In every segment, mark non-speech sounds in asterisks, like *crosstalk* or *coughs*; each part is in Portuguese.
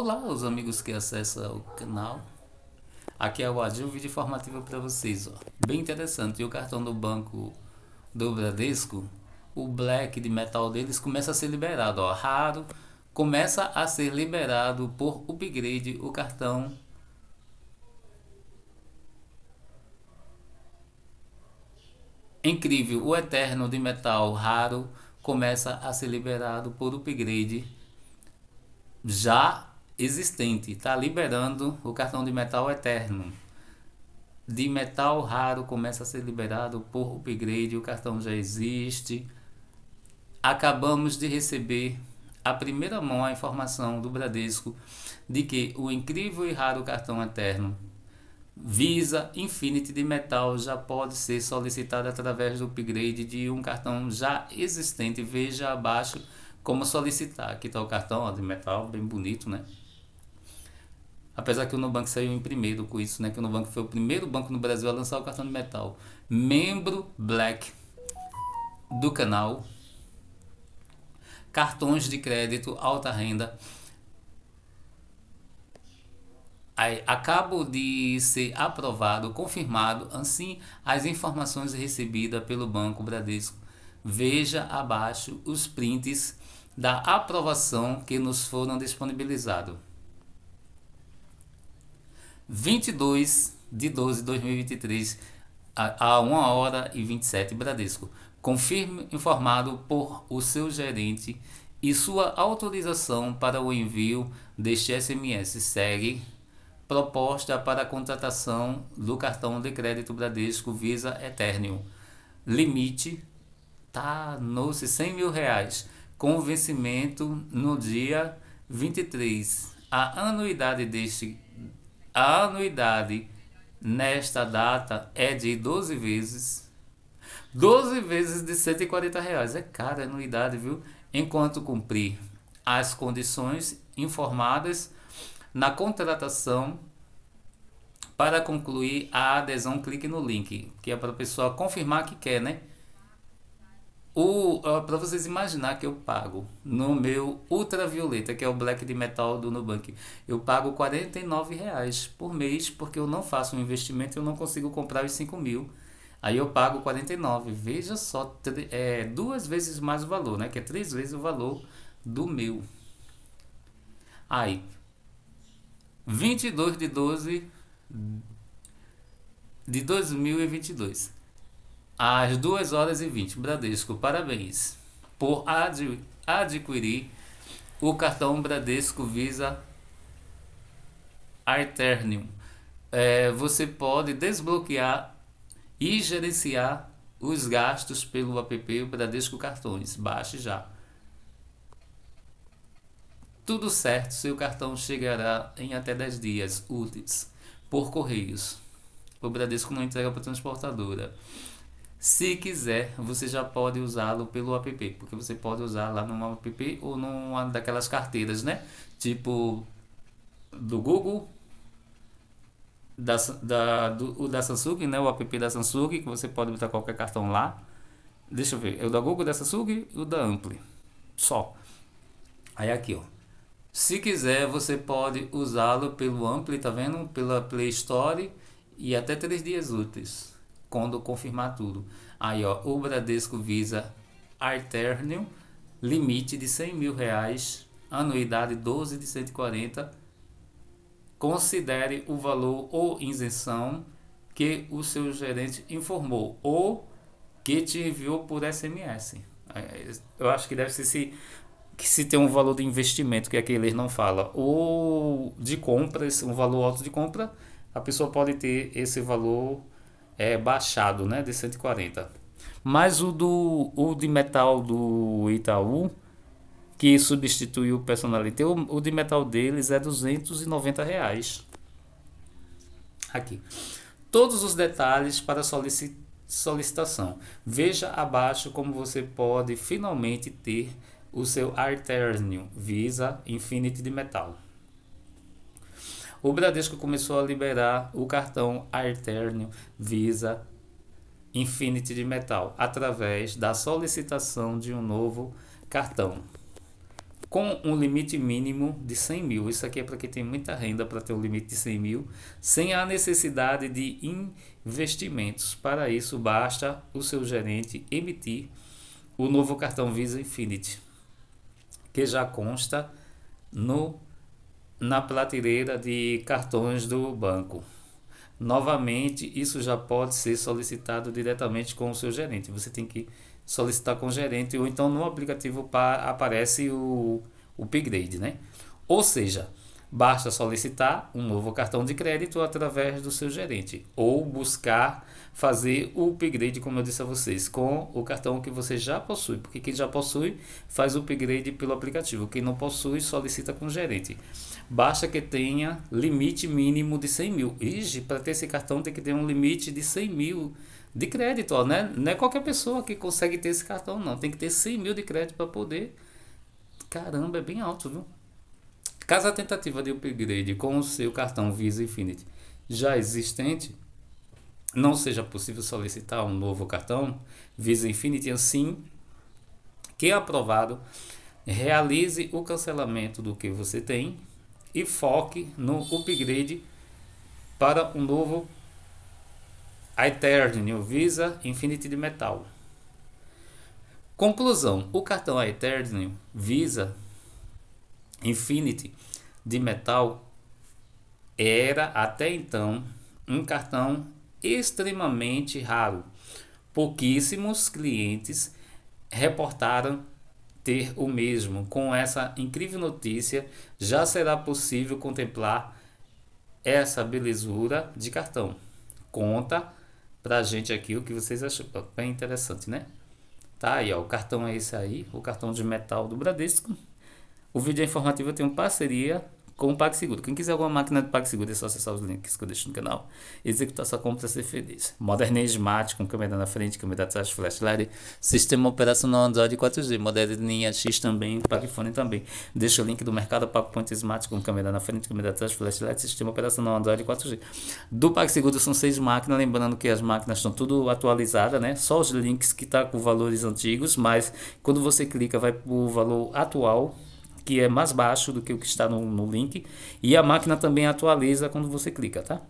Olá, os amigos que acessam o canal. Aqui é o Adil, vídeo informativo para vocês. Ó. Bem interessante. E o cartão do banco do Bradesco, o black de metal deles começa a ser liberado. Ó. Raro, começa a ser liberado por upgrade o cartão Incrível, o Eterno de metal raro começa a ser liberado por upgrade já existente, está liberando o cartão de metal eterno. De metal raro começa a ser liberado por upgrade, o cartão já existe. Acabamos de receber a primeira mão a informação do Bradesco de que o incrível e raro cartão eterno Visa Infinity de metal já pode ser solicitado através do upgrade de um cartão já existente. Veja abaixo como solicitar. Aqui está o cartão ó, de metal, bem bonito, né? Apesar que o Nubank saiu em primeiro com isso, né? Que o Nubank foi o primeiro banco no Brasil a lançar o cartão de metal. Membro Black do canal. Cartões de crédito alta renda. Aí, acabo de ser aprovado, confirmado, assim as informações recebidas pelo Banco Bradesco. Veja abaixo os prints da aprovação que nos foram disponibilizados. 22 de 12 de 2023, a 1 hora e 27 Bradesco. Confirme informado por o seu gerente e sua autorização para o envio deste SMS segue proposta para a contratação do cartão de crédito Bradesco Visa Eternium. Limite tá no 100 mil reais, com vencimento no dia 23. A anuidade deste a anuidade nesta data é de 12 vezes. 12 vezes de 140 reais. É cara a anuidade, viu? Enquanto cumprir as condições informadas na contratação para concluir a adesão, clique no link, que é para a pessoa confirmar que quer, né? para vocês imaginar que eu pago no meu ultravioleta, que é o black de metal do Nubank, eu pago 49 reais por mês porque eu não faço um investimento, eu não consigo comprar os 5 mil. Aí eu pago 49. Veja só, é, duas vezes mais o valor, né? Que é três vezes o valor do meu. Aí, 22 de 12 de 2022 às 2 horas e 20. Bradesco, parabéns por ad, adquirir o cartão Bradesco Visa Aeternium. É, você pode desbloquear e gerenciar os gastos pelo app Bradesco Cartões. Baixe já. Tudo certo, seu cartão chegará em até 10 dias úteis por correios. O Bradesco não entrega para a transportadora. Se quiser, você já pode usá-lo pelo app, porque você pode usar lá no app ou numa daquelas carteiras, né? Tipo do Google, da, da, do, o da Samsung, né? O app da Samsung, que você pode botar qualquer cartão lá. Deixa eu ver, é o da Google, da Samsung e o da Ampli. Só. Aí aqui, ó. Se quiser, você pode usá-lo pelo Ampli, tá vendo? Pela Play Store e até três dias úteis quando confirmar tudo. Aí, ó, o Bradesco Visa Aeternum, limite de 100 mil reais, anuidade 12 de 140. Considere o valor ou isenção que o seu gerente informou ou que te enviou por SMS. É, eu acho que deve ser se que se tem um valor de investimento que é aqui eles não fala ou de compras, um valor alto de compra, a pessoa pode ter esse valor é baixado, né, de 140. Mas o do o de metal do Itaú, que substituiu o Personalité, o, o de metal deles é 290 reais. Aqui. Todos os detalhes para solicitação. Veja abaixo como você pode finalmente ter o seu Arternium Visa Infinity de metal o Bradesco começou a liberar o cartão Aeternio Visa Infinity de metal através da solicitação de um novo cartão com um limite mínimo de 100 mil. Isso aqui é para quem tem muita renda para ter um limite de 100 mil, sem a necessidade de investimentos. Para isso, basta o seu gerente emitir o novo cartão Visa Infinity, que já consta no na prateleira de cartões do banco. Novamente, isso já pode ser solicitado diretamente com o seu gerente. Você tem que solicitar com o gerente ou então no aplicativo aparece o, o upgrade, né? Ou seja, Basta solicitar um novo cartão de crédito através do seu gerente ou buscar fazer o upgrade, como eu disse a vocês, com o cartão que você já possui, porque quem já possui faz o upgrade pelo aplicativo, quem não possui solicita com o gerente. Basta que tenha limite mínimo de 100 mil. Ixi, para ter esse cartão tem que ter um limite de 100 mil de crédito, ó, né? não é qualquer pessoa que consegue ter esse cartão, não. Tem que ter 100 mil de crédito para poder. Caramba, é bem alto, viu? Caso a tentativa de upgrade com o seu cartão Visa Infinity já existente não seja possível solicitar um novo cartão Visa Infinity, assim que aprovado, realize o cancelamento do que você tem e foque no upgrade para um novo Eternium Visa Infinity de metal. Conclusão: o cartão Eternium Visa Infinity de metal era até então um cartão extremamente raro. Pouquíssimos clientes reportaram ter o mesmo. Com essa incrível notícia, já será possível contemplar essa belezura de cartão. Conta pra gente aqui o que vocês acham. Bem interessante, né? Tá aí, ó. O cartão é esse aí, o cartão de metal do Bradesco. O vídeo é informativo eu tenho parceria com o PagSeguro. Quem quiser alguma máquina do PagSeguro é só acessar os links que eu deixo no canal e executar sua compra ser feliz. Moderno Smart com câmera na frente, câmera atrás, flashlight, sistema operacional Android 4G, linha X também, PagFone também. Deixa o link do mercado PagPoint Smart com câmera na frente, câmera atrás, flashlight, sistema operacional Android 4G. Do PagSeguro são seis máquinas, lembrando que as máquinas estão tudo atualizadas, né? Só os links que tá com valores antigos, mas quando você clica vai para o valor atual que é mais baixo do que o que está no, no link. E a máquina também atualiza quando você clica, tá?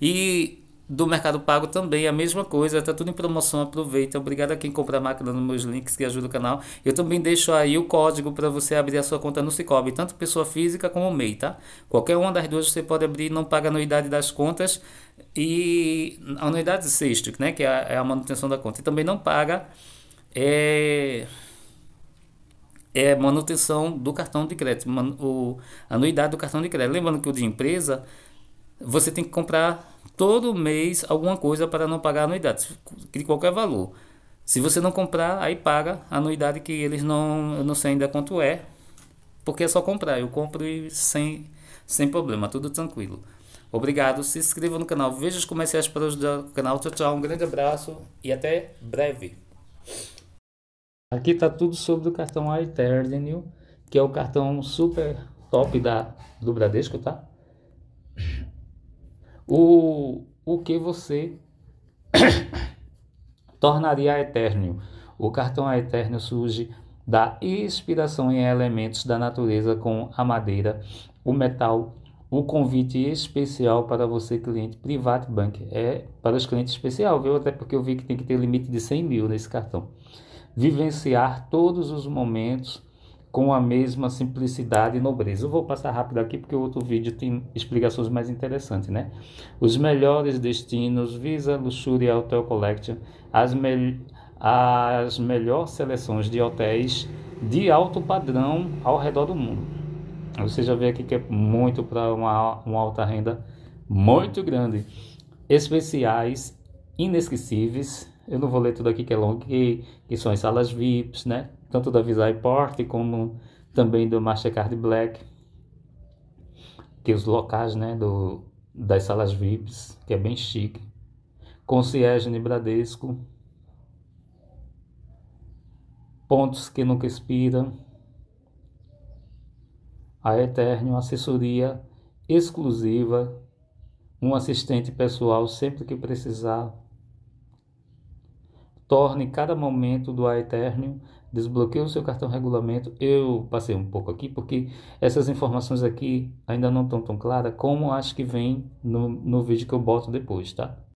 E do Mercado Pago também, a mesma coisa, tá tudo em promoção, aproveita. Obrigado a quem compra a máquina nos meus links que ajuda o canal. Eu também deixo aí o código para você abrir a sua conta no Cicobi, tanto pessoa física como MEI, tá? Qualquer uma das duas você pode abrir, não paga anuidade das contas e a anuidade sexto, né, que é a, é a manutenção da conta. E também não paga é é manutenção do cartão de crédito, man, o, anuidade do cartão de crédito. Lembrando que o de empresa, você tem que comprar todo mês alguma coisa para não pagar anuidade, de qualquer valor. Se você não comprar, aí paga a anuidade que eles não, eu não sei ainda quanto é, porque é só comprar. Eu compro e sem, sem problema, tudo tranquilo. Obrigado, se inscreva no canal, veja os comerciais para ajudar o canal. Tchau, tchau, um grande abraço e até breve. Aqui tá tudo sobre o cartão Eternio, que é o cartão super top da, do Bradesco, tá? O, o que você *coughs* tornaria Eternio? O cartão Eternio surge da inspiração em elementos da natureza com a madeira, o metal, o convite especial para você, cliente Private Bank. É para os clientes especial, viu? Até porque eu vi que tem que ter limite de 100 mil nesse cartão vivenciar todos os momentos com a mesma simplicidade e nobreza. Eu vou passar rápido aqui porque o outro vídeo tem explicações mais interessantes, né? Os melhores destinos, Visa, Luxury Hotel Collection, as, me as melhores seleções de hotéis de alto padrão ao redor do mundo. Você já vê aqui que é muito para uma, uma alta renda muito grande. Especiais, inesquecíveis, eu não vou ler tudo aqui que é longo, que, que são as salas VIPs, né? Tanto da Visa Port como também do Mastercard Black. Que é os locais, né? Do, das salas VIPs, que é bem chique. Concierge no Bradesco. Pontos que nunca expiram. A Eterno, assessoria exclusiva. Um assistente pessoal sempre que precisar torne cada momento do Aeternium, desbloqueie o seu cartão regulamento. Eu passei um pouco aqui porque essas informações aqui ainda não estão tão claras como acho que vem no, no vídeo que eu boto depois, tá?